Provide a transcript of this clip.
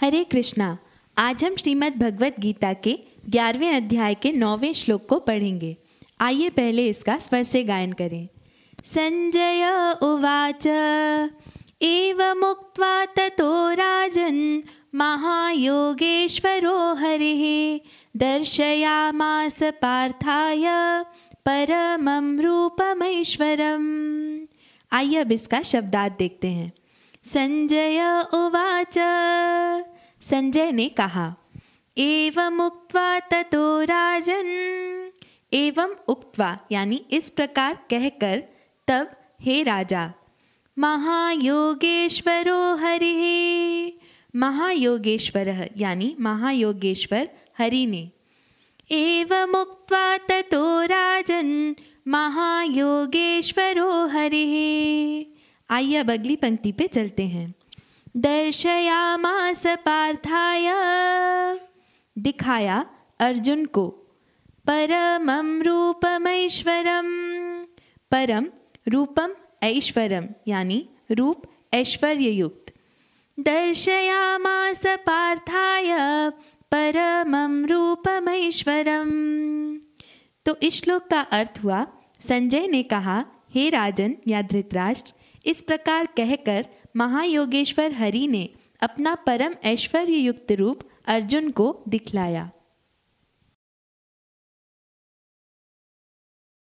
हरे कृष्णा आज हम श्रीमद् भगवत गीता के ग्यारहवें अध्याय के नौवें श्लोक को पढ़ेंगे आइए पहले इसका स्वर से गायन करें संजय उवाच एव मुक्त्वा ततो राजन महायोगेश्वरो हरि दर्शयामास पार्थाय रूपम ईश्वरम आइए अब इसका शब्दार्थ देखते हैं संजय उवाच संजय ने कहा एवं उक्त्वा ततो राजन एवं उक्त्वा यानी इस प्रकार कहकर तब हे राजा महायोगेश्वरो हरि महायोगेश्वर यानी महायोगेश्वर हरि ने एवमुक्त्वा ततो राजन महायोगेश्वरो हरि आइए अब अगली पंक्ति पे चलते हैं दर्शयामास पार्थाय दिखाया अर्जुन को परमम रूपम ऐश्वरम परम रूपम ऐश्वरम यानी रूप ऐश्वर्य युक्त दर्शयामास पार्थाय परमम रूपम ऐश्वरम तो इस श्लोक का अर्थ हुआ संजय ने कहा हे राजन या धृतराष्ट्र इस प्रकार कहकर महायोगेश्वर हरि ने अपना परम ऐश्वर्य युक्त रूप अर्जुन को दिखलाया